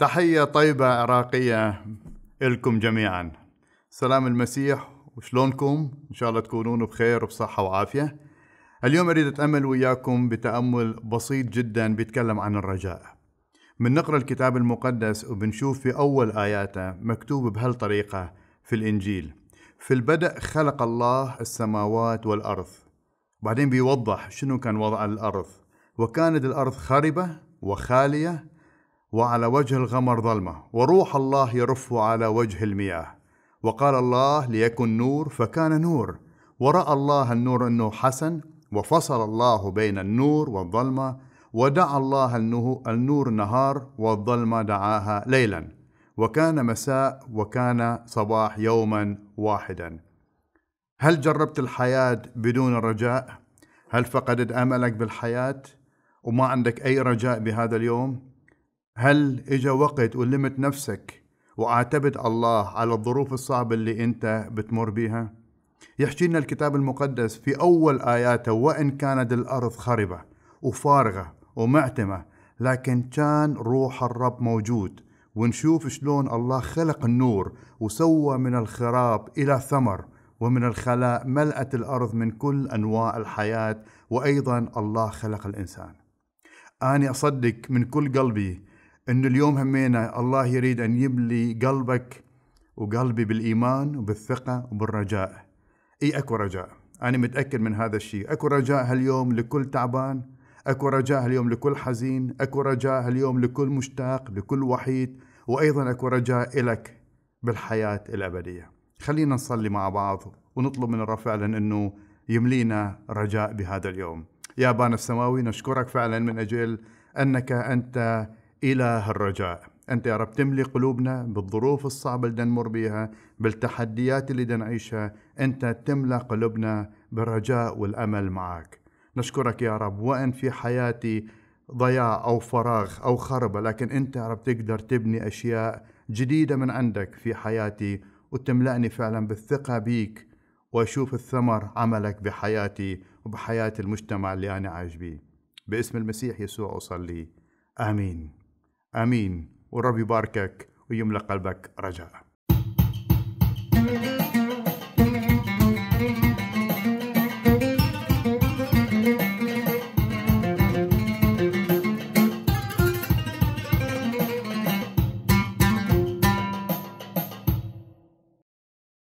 تحية طيبة عراقية لكم جميعا سلام المسيح وشلونكم إن شاء الله تكونون بخير وبصحة وعافية اليوم أريد أتأمل وياكم بتأمل بسيط جدا بيتكلم عن الرجاء من نقرأ الكتاب المقدس وبنشوف في أول آياته مكتوب بهالطريقة في الإنجيل في البدء خلق الله السماوات والأرض بعدين بيوضح شنو كان وضع الأرض وكانت الأرض خربة وخالية وعلى وجه الغمر ظلمة وروح الله يرف على وجه المياه وقال الله ليكن نور فكان نور ورأى الله النور أنه حسن وفصل الله بين النور والظلمة ودعا الله النور نهار والظلمة دعاها ليلا وكان مساء وكان صباح يوما واحدا هل جربت الحياة بدون رجاء؟ هل فقدت أملك بالحياة؟ وما عندك أي رجاء بهذا اليوم؟ هل اجا وقت ولمت نفسك وأعتبت الله على الظروف الصعبة اللي انت بتمر بيها يحكي لنا الكتاب المقدس في اول اياته وان كانت الارض خربة وفارغة ومعتمة لكن كان روح الرب موجود ونشوف شلون الله خلق النور وسوى من الخراب الى ثمر ومن الخلاء ملأت الأرض من كل أنواع الحياة وأيضا الله خلق الإنسان أنا أصدق من كل قلبي انه اليوم همينا الله يريد ان يملي قلبك وقلبي بالايمان وبالثقه وبالرجاء اي اكو رجاء انا متاكد من هذا الشيء اكو رجاء هاليوم لكل تعبان اكو رجاء هاليوم لكل حزين اكو رجاء هاليوم لكل مشتاق لكل وحيد وايضا اكو رجاء لك بالحياه الابديه خلينا نصلي مع بعض ونطلب من الرب فعلا انه يملينا رجاء بهذا اليوم يا ابانا السماوي نشكرك فعلا من اجل انك انت إله الرجاء أنت يا رب تملي قلوبنا بالظروف الصعبة اللي نمر بيها بالتحديات اللي نعيشها أنت تملى قلوبنا بالرجاء والأمل معك نشكرك يا رب وإن في حياتي ضياع أو فراغ أو خربة لكن أنت يا رب تقدر تبني أشياء جديدة من عندك في حياتي وتملأني فعلا بالثقة بيك وأشوف الثمر عملك بحياتي وبحياة المجتمع اللي أنا عايش بيه باسم المسيح يسوع أصلي آمين امين ورب يباركك ويملى قلبك رجاء